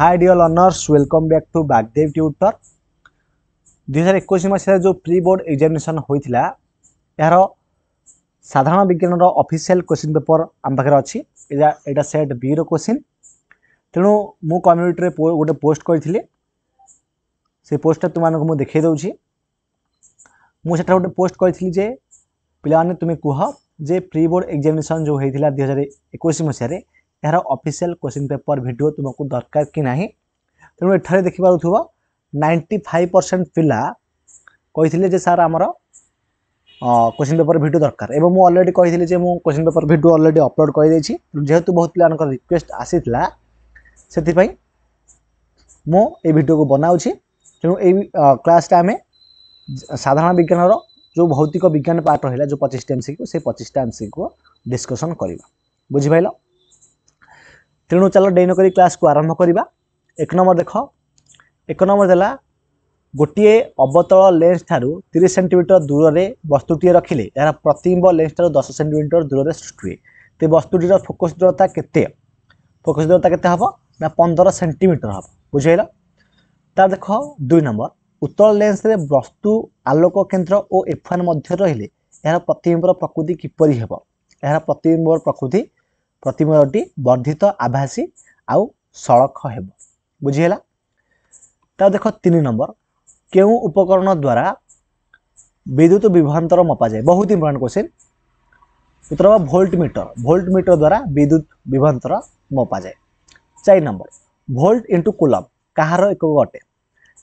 hi dear learners welcome back to Bagdev tutor दुई हजार एक मसीह जो प्री बोर्ड एक्जामेसन होता यार साधारण विज्ञान अफिशियाल क्वेश्चन पेपर आम पाखे अच्छी यहाँ सेट बी रोश्चिन् तेणु मु कम्युनिटी गोटे पोस्ट करी से पोस्टा तुमको देखे दूसरी मुझे गोटे पोस्ट करी पे तुम्हें कह जे प्री बोर्ड एक्जामेसन जो होता दुई हजार एक मसीह यार अफिसील क्वेश्चन पेपर भिड तुमको दरकार कि ना तेनाली देख पार नाइंटी फाइव परसेंट पिला कही सार आम क्वेश्चन पेपर भिड दरकार अलरेडी कही मुझे क्वेश्चन पेपर भिड अलरेडी अपलोड कर जेहेतु बहुत पिला रिक्वेस्ट आसा से मुडियो को बनाऊँगी तेणु य क्लासटे आम साधारण विज्ञान जो भौतिक विज्ञान पार्ट रहा जो पचिशा एम सी को से पचिशा एम सी क्यू डिस्कसन करवा बुझिपाल ତେଣୁ ଚାଲ ଡେଇ ନକରି କ୍ଲାସ୍କୁ ଆରମ୍ଭ କରିବା ଏକ ନମ୍ବର ଦେଖ ଏକ ନମ୍ବର ଦେଲା ଗୋଟିଏ ଅବତଳ ଲେନ୍ସ ଠାରୁ ତିରିଶ ସେଣ୍ଟିମିଟର ଦୂରରେ ବସ୍ତୁଟିଏ ରଖିଲେ ଏହାର ପ୍ରତିବିମ୍ବ ଲେନ୍ସ ଠାରୁ ଦଶ ସେଣ୍ଟିମିଟର ଦୂରରେ ସୃଷ୍ଟି ହୁଏ ତେ ବସ୍ତୁଟିର ଫୋକସ୍ ଦୂରତା କେତେ ଫୋକସ୍ ଦୂରତା କେତେ ହେବ ନା ପନ୍ଦର ସେଣ୍ଟିମିଟର ହେବ ବୁଝିହେଲା ତା ଦେଖ ଦୁଇ ନମ୍ବର ଉତ୍ତଳ ଲେନ୍ସରେ ବସ୍ତୁ ଆଲୋକ କେନ୍ଦ୍ର ଓ ଏଫ୍ ୱାନ୍ ମଧ୍ୟରେ ରହିଲେ ଏହାର ପ୍ରତିବିମ୍ବର ପ୍ରକୃତି କିପରି ହେବ ଏହାର ପ୍ରତିବିମ୍ବର ପ୍ରକୃତି ପ୍ରତିମୂଳଟି ବର୍ଦ୍ଧିତ ଆଭାସୀ ଆଉ ସଳଖ ହେବ ବୁଝିହେଲା ତା ଦେଖ ତିନି ନମ୍ବର କେଉଁ ଉପକରଣ ଦ୍ୱାରା ବିଦ୍ୟୁତ ବିଭ୍ରାନ୍ତର ମପାଯାଏ ବହୁତ ଇମ୍ପୋର୍ଟାଣ୍ଟ କ୍ୱେଶ୍ଚିନ୍ ଉତ୍ତର ହେବ ଭୋଲ୍ଟ ମିଟର ଭୋଲ୍ଟ ମିଟର ଦ୍ୱାରା ବିଦ୍ୟୁତ ବିଭ୍ରାନ୍ତର ମପାଯାଏ ଚାରି ନମ୍ବର ଭୋଲ୍ଟ ଇଣ୍ଟୁ କୁଲମ୍ କାହାର ଏକକ ଅଟେ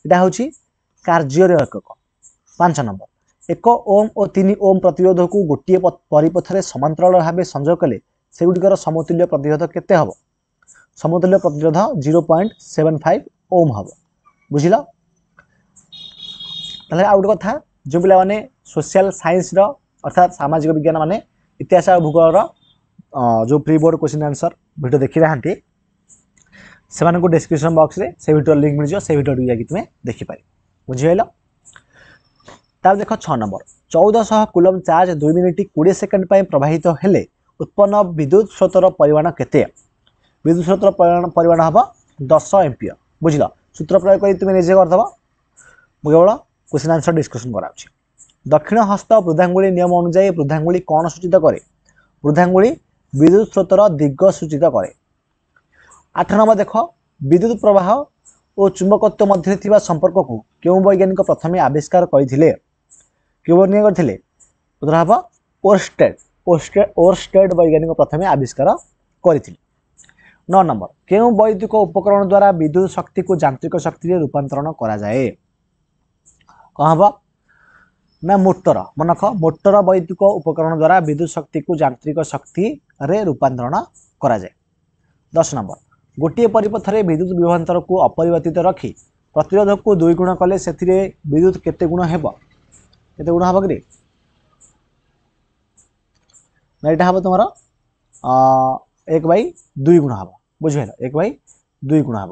ଏଇଟା ହେଉଛି କାର୍ଯ୍ୟର ଏକକ ପାଞ୍ଚ ନମ୍ବର ଏକ ଓମ୍ ଓ ତିନି ଓମ୍ ପ୍ରତିରୋଧକୁ ଗୋଟିଏ ପରିପଥରେ ସମାନ୍ତରାଳ ଭାବେ ସଂଯୋଗ କଲେ से गुडिकर समतुल्य प्रतिरोध के समतुल्य प्रतिरोध zero point seven five ohm हम बुझल आ गोटे कथा जो पे सोशियाल सैंस रर्थात सामाजिक विज्ञान मान इतिहास और भूगोल जो प्री बोर्ड क्वेश्चन आंसर भिड देखी ना से डिस्क्रिपन बक्स में से भिडर लिंक मिल जाए से भिडर जाकि तुम्हें देखिपार बुझेल तार देख छ नंबर चौदहश कुलम चार्ज दुई मिनिट कोड़े सेकेंड पर प्रवाहित हेले উৎপন্ন বিদ্যুৎ স্রোতর পরিমাণ ପରିମାଣ বিদ্যুৎ স্রোতর পরিমাণ পরিমাণ হব দশ ଏମ୍ପିଅର বুঝল সূত্র প্রয়োগ করে তুমি নিজে କରିଦେବ ମୁଁ কেবল কোশ্চিন আনসার ডিসকশন হচ্ছে দক্ষিণ হস্ত বৃদ্ধাঙ্গুড়ি নিয়ম অনুযায়ী বৃদ্ধাঙ্গুড়ি କ'ଣ সূচিত করে বৃদ্ধাঙ্গুড়ি বিদ্যুৎ স্রোতর দিগ্গ সূচিত করে আঠ নম্বর দেখ বিদ্যুৎ প্রবাহ ও চুম্বকত্ব মধ্যে থাকা সম্পর্ককে কেউ বৈজ্ঞানিক প্রথমে আবিষ্কার করে কেউ নিয়ে করে উত্তর হব ওরস্টেড ओरस्टेड वैज्ञानिक प्रथम आविष्कार करते नौ नंबर क्यों वैदिक उपकरण द्वारा विद्युत शक्ति को जांत्रिक शक्ति रूपातरण कराए कब ना मोटर मनख मोटर वैदिक उपकरण द्वारा विद्युत शक्ति को जांत्रिक शक्ति में रूपातरण कराए दस नंबर गोटे परिपथ में विद्युत विभातर को अपरिवर्तित रखी प्रतिरोधक को दुई गुण कले विद्युत केते गुण हेबो केते गुण हम कि ଏଇଟା ହେବ ତୁମର ଏକ ବାଇ ଦୁଇ ଗୁଣ ହେବ ବୁଝିପାରିଲ ଏକ ବାଇ ଦୁଇ ଗୁଣ ହେବ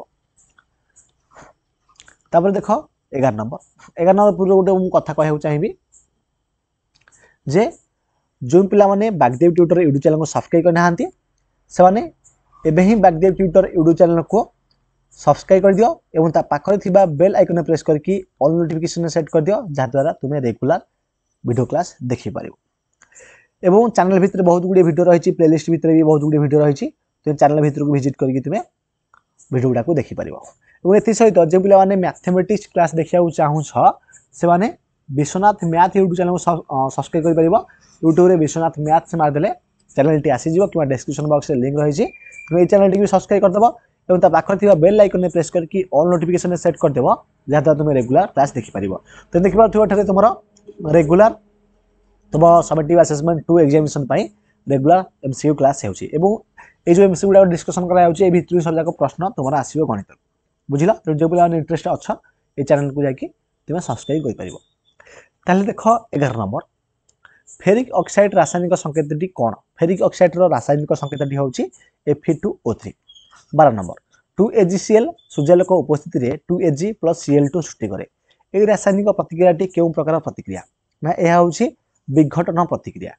ତାପରେ ଦେଖ ଏଗାର ନମ୍ବର ଏଗାର ନମ୍ବର ପୂର୍ବରୁ ଗୋଟେ ମୁଁ କଥା କହିବାକୁ ଚାହିଁବି ଯେ ଯେଉଁ ପିଲାମାନେ ବାଗଦେବ ଟ୍ୟୁଟର ୟୁଟ୍ୟୁବ୍ ଚ୍ୟାନେଲକୁ ସବସ୍କ୍ରାଇବ୍ କରିନାହାନ୍ତି ସେମାନେ ଏବେ ହିଁ ବାଗଦେବ ଟ୍ୟୁଟର ୟୁଟ୍ୟୁବ୍ ଚ୍ୟାନେଲକୁ ସବସ୍କ୍ରାଇବ୍ କରିଦିଅ ଏବଂ ତା ପାଖରେ ଥିବା ବେଲ୍ ଆଇକନ୍ରେ ପ୍ରେସ୍ କରିକି ଅଲ୍ ନୋଟିଫିକେସନ୍ ସେଟ୍ କରିଦିଅ ଯାହାଦ୍ୱାରା ତୁମେ ରେଗୁଲାର ଭିଡ଼ିଓ କ୍ଲାସ୍ ଦେଖିପାରିବ এবং চ্যানেল ভিতরে বহুত গুড়িয়ে ভিডিও রয়েছে প্লেলিস্ট ভিতরে বি বহুত গুড়িয়ে ভিডিও রয়েছে তুমি চ্যানেল ভিতরক ভিজিট করি তুমি ভিডিও গুড়া দেখিপার এবং এসহ যে পিলা মানে ম্যাথমেটিক্স ক্লাস দেখা চাহুছ সে Biswanath math YouTube channel subscribe করে পার ইউট্যুবে বিশ্বনাথ ম্যাথ সে মারিদেলে চ্যানেলটি আসিযোগ কিংবা ডেসক্রিপশন বক্সে লিঙ্ক রয়েছে তুমি এই চ্যানেলটি সবসক্রাইব করে দেব এবং তার পাখে থাকা বেল আইকনে প্রেস করি অল নোটিফিকেসন সেট করে দেব যাহাদ্বারা তুমি রেগুলার ক্লাস দেখিপার তুমি দেখিপার ঠিক তোমার রেগুলার ତୁମ ସମିଟିଭ୍ ଆସେସମେଣ୍ଟ ଟୁ ଏକ୍ଜାମିନେସନ୍ ପାଇଁ ରେଗୁଲାର ଏମ୍ସିୟୁ କ୍ଲାସ୍ ହେଉଛି ଏବଂ এই যে এমসি গুড়া ডিসকসন করা হচ্ছে এই ভিতর সবজাক প্রশ্ন তোমার আসবে গণিত বুঝল যে পিলা ইন্টারেস্ট অছ এই চ্যানেল কু যাই তুমি সবসক্রাইব করে তাহলে দেখ এগার নম্বর ফেরিক অক্সাইড রাসায়নিক সংকেতটি কোণ ফেরিক অক্সাইডর রাসায়নিক সংকেতটি হচ্ছে এফি টু ও থ্রি বার নম্বর টু এজি সিএল সূর্যালোক উপস্থিতি two AG plus CL two সৃষ্টি করে এই রাসায়নিক প্রতিক্রিয়াটি কেউ প্রকার প্রতিক্রিয়া না এ হচ্ছে ବିଘଟନ ପ୍ରତିକ୍ରିୟା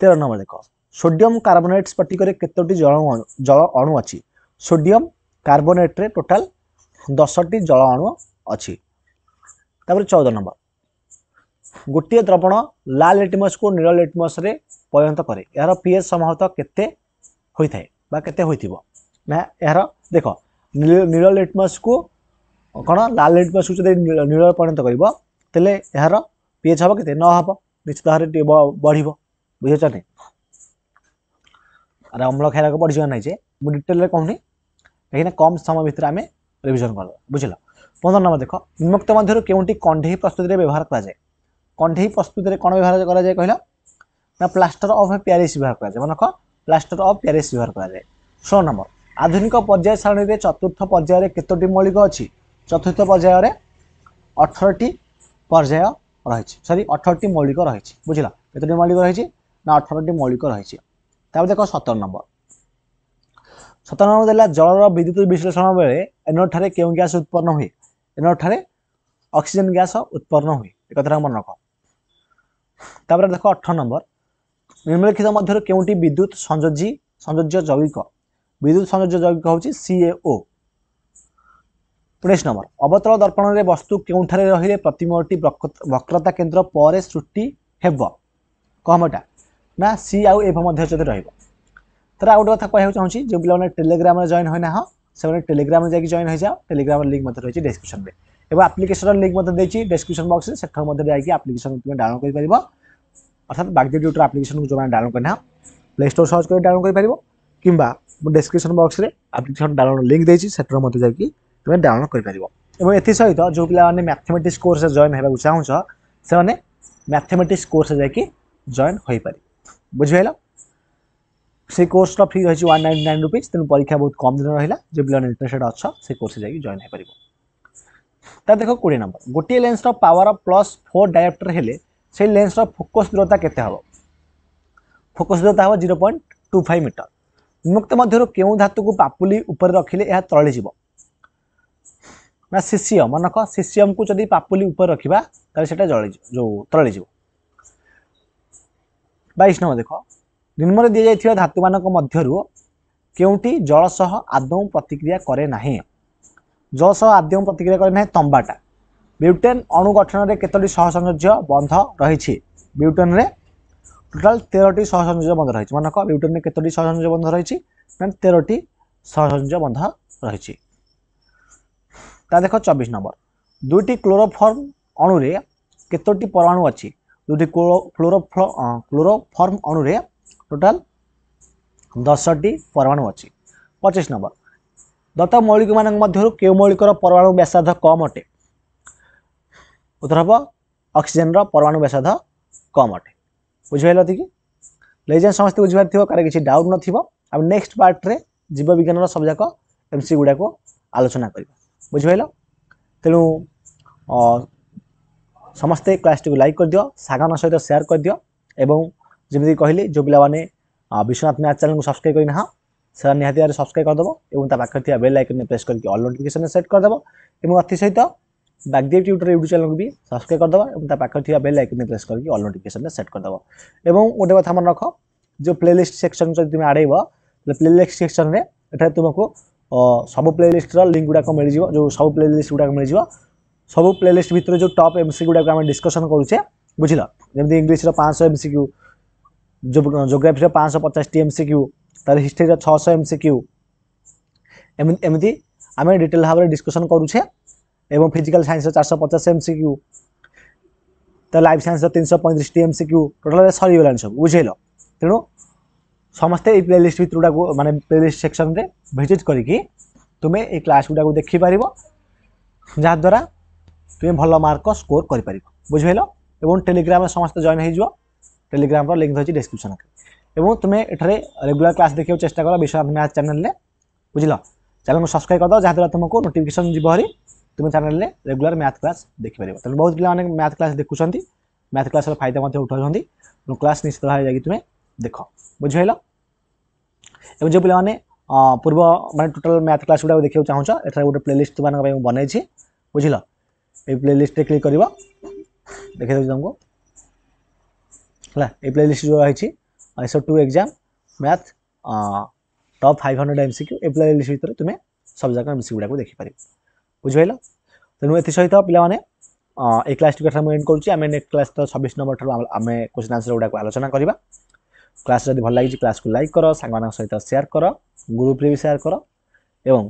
ତେର ନମ୍ବର ଦେଖ ସୋଡିୟମ କାର୍ବୋନେଟ୍ ସ୍ଫଟିକରେ କେତୋଟି ଜଳ ଜଳ ଅଣୁ ଅଛି ସୋଡିୟମ କାର୍ବୋନେଟ୍ରେ ଟୋଟାଲ ଦଶଟି ଜଳ ଅଣୁ ଅଛି ତାପରେ ଚଉଦ ନମ୍ବର ଗୋଟିଏ ଦ୍ରବଣ ଲାଲ ଲିଟମସକୁ ନୀଳ ଲିଟମସରେ ପରିଣତ କରେ ଏହାର ପିଏଚ୍ ସମ୍ଭବତଃ କେତେ ହୋଇଥାଏ ବା କେତେ ହୋଇଥିବ ନା ଏହାର ଦେଖ ନୀଳ ଲିଟମସକୁ କ'ଣ ଲାଲ ଲିଟମସକୁ ଯଦି ନୀଳରେ ପରିଣତ କରିବ ତାହେଲେ ଏହାର ପିଏଚ୍ ହେବ କେତେ ନଅ ହେବ ନିଶ୍ଚିତ ହାରରେ ଟିକେ ବଢ଼ିବ ବୁଝିଛ ନାହିଁ আর অম্ল খাইলাকে পরিচয় নাই যে মু ডিটেলরে কহুনি কাহিঁকি না কম সময় ভিতরে আমি রিভিজন করবা বুঝিল পনেরো নম্বর দেখ বিমুক্ত মধ্যে কেউটি কণ্ঠেই প্রস্তুতিরে ব্যবহার করা যায় কণ্ঠেই প্রস্তুতিরে কোণ ব্যবহার করা যায় কহিল না প্লাস্টর অফ প্যারিস ব্যবহার করা যায় মনে রাখ প্লাস্টর অফ প্যারিস ব্যবহার করা যায় ষোলো নম্বর আধুনিক পর্যায় সারণীতে চতুর্থ পর্যায়ে কতটি মৌলিক অছি চতুর্থ পর্যায়ে অঠরটি পর্যায় রয়েছে সরি অঠরটি মৌলিক রয়েছে বুঝলা কতটি মৌলিক রয়েছে না অঠরটি মৌলিক রয়েছে তারপরে দেখো সতেরো নম্বর সতেরো নম্বর দেলা জলর বিদ্যুৎ বিশ্লেষণ বেড়ে এনোঠারে কেউ গ্যাস উৎপন্ন হুয়ে এনোঠারে অক্সিজেন গ্যাস উৎপন্ন হুয়ে এ কথাটা মনে রাখ তারপরে দেখো অঠর নম্বর নিম্নলিখিত মধ্যে কেউটি বিদ্যুৎ সংযোজী সংযোজ্য যৌগিক বিদ্যুৎ সংযোজ্য যৌগিক হচ্ছে সিএও ଉଣେଇଶ ନମ୍ବର ଅବତଳ ଦର୍ପଣରେ ବସ୍ତୁ କେଉଁଠାରେ ରହିଲେ ପ୍ରତିମୂର୍ତ୍ତି ବକ୍ରତା କେନ୍ଦ୍ର ପରେ ସୃଷ୍ଟି ହେବ କମଟା ନା ସି ଆଉ ଏଭ ମଧ୍ୟ ଯଦି ରହିବ ତାର ଆଉ ଗୋଟେ କଥା କହିବାକୁ ଚାହୁଁଛି ଯେଉଁ ପିଲାମାନେ ଟେଲିଗ୍ରାମରେ ଜଏନ୍ ହୋଇନାହ ସେମାନେ ଟେଲିଗ୍ରାମରେ ଯାଇକି ଜଏନ୍ ହୋଇଯାଅ ଟେଲିଗ୍ରାମର ଲିଙ୍କ୍ ମଧ୍ୟ ରହିଛି ଡେସ୍କ୍ରିପସନ୍ରେ ଏବଂ ଆପ୍ଲିକେସନ୍ର ଲିଙ୍କ୍ ମଧ୍ୟ ଦେଇଛି ଡେସ୍କ୍ରିପସନ୍ ବକ୍ସରେ ସେଠାରୁ ମଧ୍ୟ ଯାଇକି ଆପ୍ଲିକେସନ୍ ତୁମେ ଡାଉନଲୋଡ଼ କରିପାରିବ ଅର୍ଥାତ୍ ବାଗ୍ଦେବ ଡ୍ୟୁଟିର ଆପ୍ଲିକେସନ୍କୁ ଯେଉଁମାନେ ଡାଉନଲୋଡ଼ କରିନାହ ପ୍ଲେ ଷ୍ଟୋର୍ ସର୍ଚ୍ଚ କରି ଡାଉନଲୋଡ଼ କରିପାରିବ କିମ୍ବା ମୁଁ ଡେସ୍କ୍ରିପସନ୍ ବକ୍ସରେ ଆପ୍ଲିକେସନ୍ ଡାଉନଲୋଡ଼ ଲିଙ୍କ୍ ଦେଇଛି ସେଠାରୁ ମଧ୍ୟ ଯାଇକି তুমি ଡାଉନଲୋଡ୍ କରିପାରିବ ଏବଂ ଏଥିସହିତ ଯେଉଁ ପିଲାମାନେ ମ୍ୟାଥମେଟିକ୍ସ କୋର୍ସରେ ଜଏନ୍ ହେବାକୁ ଚାହୁଁଛ ସେମାନେ ମ୍ୟାଥମେଟିକ୍ସ କୋର୍ସରେ ଯାଇକି ଜଏନ୍ ହୋଇପାରିବେ ବୁଝିପାରିଲ সেই কোর্সটা ফ্রি রয়েছে ওয়ান নাইনটি নাইন রুপিজ তেমন পরীক্ষা বহু কম দিন রহিলা যে পিলার ইন্টারেস্টেড অছ সেই কোর্সে যাই জয়েন হয়ে পারিব তা দেখ কোড়ি নম্বর গোটিয়ে লেন্সর power of plus four diopter হলে সেই লেন্সর ফোকস দূরতা কেতে হব ফোকস দূরতা হব zero point two five metre মুক্ত মধ্যর কেউ ধাতুকে পাপুলি উপরে রাখলে এ তলে যাব ନା ସିସିୟମ୍ ମନେ ରଖ ସିସିୟମ୍କୁ ଯଦି ପାପୁଲି ଉପରେ ରଖିବା ତାହେଲେ ସେଇଟା ଜଳି ଯେଉଁ ତରଳିଯିବ ବାଇଶ ନମ୍ବର ଦେଖ ନିମ୍ନରେ ଦିଆଯାଇଥିବା ଧାତୁମାନଙ୍କ ମଧ୍ୟରୁ କେଉଁଟି ଜଳ ସହ ଆଦୌ ପ୍ରତିକ୍ରିୟା କରେ ନାହିଁ ଜଳ ସହ ଆଦୌ ପ୍ରତିକ୍ରିୟା କରେ ନାହିଁ ତମ୍ବାଟା ବ୍ୟୁଟେନ୍ ଅଣୁ ଗଠନରେ କେତୋଟି ସହସଂଯୋଜ୍ୟ ବନ୍ଧ ରହିଛି ବ୍ୟୁଟେନ୍ରେ ଟୋଟାଲ୍ ତେରଟି ସହସଂଯୋଜ୍ୟ ବନ୍ଧ ରହିଛି ମନେ ରଖ ବ୍ୟୁଟେନ୍ରେ କେତୋଟି ସହସଂଯୋଜ୍ୟ ବନ୍ଧ ରହିଛି ମାନେ ତେରଟି ସହସଂଯୋଜ୍ୟ ବନ୍ଧ ରହିଛି তা ଦେଖ ଚବିଶ ନମ୍ବର ଦୁଇଟି କ୍ଲୋରୋଫର୍ମ ଅଣୁରେ କେତୋଟି ପରମାଣୁ ଅଛି দুটি ক্লোরো ক্লোরোফর্ম অণুরে টোটাল দশটি পরমাণু অছি পঁচিশ নম্বর দত্ত মৌলিক মান মধ্যে কেউ মৌলিকর পরমাণু ব্যাসার্ধ কম অটে উত্তর হব অক্সিজেনর পরমাণু ব্যাসার্ধ কম অটে বুঝিপার কি লেজন সমস্ত বুঝিপার কারো কিছু ডাউট নথিব আমি নেক্সট পার্টরে জীববিজ্ঞানর সবুজাক এমসি গুড়া আলোচনা করা ବୁଝିପାରିଲ ତେଣୁ ସମସ୍ତେ କ୍ଲାସ୍ଟିକୁ ଲାଇକ୍ କରିଦିଅ ସାଙ୍ଗମାନଙ୍କ ସହିତ ସେୟାର କରିଦିଅ ଏବଂ ଯେମିତି କହିଲି ଯେଉଁ ପିଲାମାନେ ବିଶ୍ୱନାଥ ମ୍ୟାଥ୍ ଚ୍ୟାନେଲକୁ ସବସ୍କ୍ରାଇବ୍ କରିନାହାଁ ସେଟା ନିହାତି ଭାବରେ ସବସ୍କ୍ରାଇବ୍ କରିଦେବ ଏବଂ ତା ପାଖରେ ଥିବା ବେଲ୍ ଆଇକନ୍ରେ ପ୍ରେସ୍ କରିକି ଅଲ୍ ନୋଟିଫିକେସନ୍ ସେଟ୍ କରିଦେବ ଏବଂ ଅତି ସହିତ ବାଗଦେବ ଟ୍ୟୁଟର ୟୁଟ୍ୟୁବ୍ ଚ୍ୟାନେଲକୁ ବି ସବସ୍କ୍ରାଇବ୍ କରିଦେବ ଏବଂ ତା ପାଖରେ ଥିବା ବେଲ୍ ଆଇକନ୍ରେ ପ୍ରେସ୍ କରିକି ଅଲ୍ ନୋଟିଫିକେସନ୍ରେ ସେଟ୍ କରିଦେବ ଏବଂ ଗୋଟେ କଥା ମନେ ରଖ ଯେଉଁ ପ୍ଲେଲିଷ୍ଟ ସେକ୍ସନ୍ ଯଦି ତୁମେ ଆଡ଼େଇବ ପ୍ଲେଲିଷ୍ଟ ସେକ୍ସନ୍ରେ ଏଠାରେ ତୁମକୁ ସବୁ ପ୍ଲେଲିଷ୍ଟର ଲିଙ୍କ୍ ଗୁଡ଼ାକ ମିଳିଯିବ ଯେଉଁ ସବୁ ପ୍ଲେଲିଷ୍ଟ ଗୁଡ଼ାକ ମିଳିଯିବ ସବୁ ପ୍ଲେଲିଷ୍ଟ ଭିତରେ ଯେଉଁ ଟପ୍ ଏମ୍ ସି ଗୁଡ଼ାକ ଆମେ ଡିସ୍କସନ୍ କରୁଛେ ବୁଝିଲ ଯେମିତି ଇଂଲିଶର ପାଞ୍ଚଶହ ଏମ୍ସି କ୍ୟୁ ଜୋଗ୍ରାଫିର ପାଞ୍ଚଶହ ପଚାଶଟି ଏମ୍ସି କ୍ୟୁ ତା'ର ହିଷ୍ଟ୍ରିର ଛଅଶହ ଏମ୍ସି କ୍ୟୁ ଏମିତି ଏମିତି ଆମେ ଡିଟେଲ୍ ଭାବରେ ଡିସ୍କସନ୍ କରୁଛେ ଏବଂ ସାଇନ୍ସର এবং ফিজিক্যাল সায়েন্সের চারশো পচাশ ଲାଇଫ୍ ସାଇନ୍ସର ତିନିଶହ সায়েন্সের তিনশো পঁয়ত্রিশটি এমসিকিউ ଟୋଟାଲ୍ରେ ସରିଗଲାଣି ସବୁ ବୁଝେଇଲ ତେଣୁ ସମସ୍ତେ ଏଇ ପ୍ଲେଲିଷ୍ଟ ଭିତରଟାକୁ ମାନେ ପ୍ଲେଲିଷ୍ଟ ସେକ୍ସନରେ ଭିଜିଟ୍ କରିକି ତୁମେ ଏଇ କ୍ଲାସ୍ ଗୁଡ଼ାକୁ ଦେଖିପାରିବ ଯାହାଦ୍ୱାରା ତୁମେ ଭଲ ମାର୍କ ସ୍କୋର କରିପାରିବ ବୁଝିପାରିଲ ଏବଂ ଟେଲିଗ୍ରାମରେ ସମସ୍ତେ ଜଏନ୍ ହୋଇଯିବ ଟେଲିଗ୍ରାମର ଲିଙ୍କ୍ ରହିଛି ଡେସ୍କ୍ରିପସନ୍ରେ এবং তুমি এখানে রেগুলার ক্লাস দেখিও চেষ্টা কর বিশ্বনাথ ম্যাথ চ্যানেলে বুঝল চ্যানেলকে সবসক্রাইব করে দাও যাদ্বারা তুমি নোটিফিকেসন যাব হরি তুমি চ্যানেলে রেগুলার ম্যাথ ক্লাস দেখিপার তেমন বহু পিলা অনেক ম্যাথ ক্লাস দেখুম ম্যাথ ক্লাসর ফায়দা উঠাও ক্লাস নিশ্চিত ভাবে যাই তুমি দেখ বুঝিহেলা ଏବେ ଯେଉଁ ପିଲାମାନେ ପୂର୍ବ ମାନେ ଟୋଟାଲ୍ ମ୍ୟାଥ୍ କ୍ଲାସ୍ ଗୁଡ଼ାକ ଦେଖିବାକୁ ଚାହୁଁଛ ଏଠାରେ ଗୋଟେ ପ୍ଲେଲିଷ୍ଟ ତୁମାନଙ୍କ ପାଇଁ ମୁଁ ବନେଇଛି ବୁଝିଲ ଏଇ ପ୍ଲେଲିଷ୍ଟରେ କ୍ଲିକ୍ କରିବ ଦେଖେଇଦେଉଛି ତୁମକୁ ହେଲା ଏଇ ପ୍ଲେଲିଷ୍ଟ ଯେଉଁ ରହିଛି ଏସବ two exam math top five hundred MCQ ଏ ପ୍ଲେଲିଷ୍ଟ ଭିତରେ ତୁମେ ସବୁଯାକ ଏମ୍ ସିକ୍ୟୁ ଗୁଡ଼ାକୁ ଦେଖିପାରିବ ବୁଝିପାରିଲ ତେଣୁ ଏଥିସହିତ ପିଲାମାନେ এই ক্লাসটিকে আমি এন্ড করছি আমি নেক্সট ক্লাস তো ছবিশ নম্বর ঠার আমি কোশ্চেন আনসার গুড়া আলোচনা করা ক্লাস যদি ভাল লাগিଛି କ୍ଲାସକୁ ଲାଇକ୍ କର ସାଙ୍ଗମାନଙ୍କ ସହିତ ସେୟାର କର ଗ୍ରୁପ୍ରେ ବି ସେୟାର କର ଏବଂ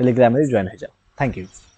ଟେଲିଗ୍ରାମରେ ଜଏନ୍ ହୋଇଯାଅ ଥ୍ୟାଙ୍କ ୟୁ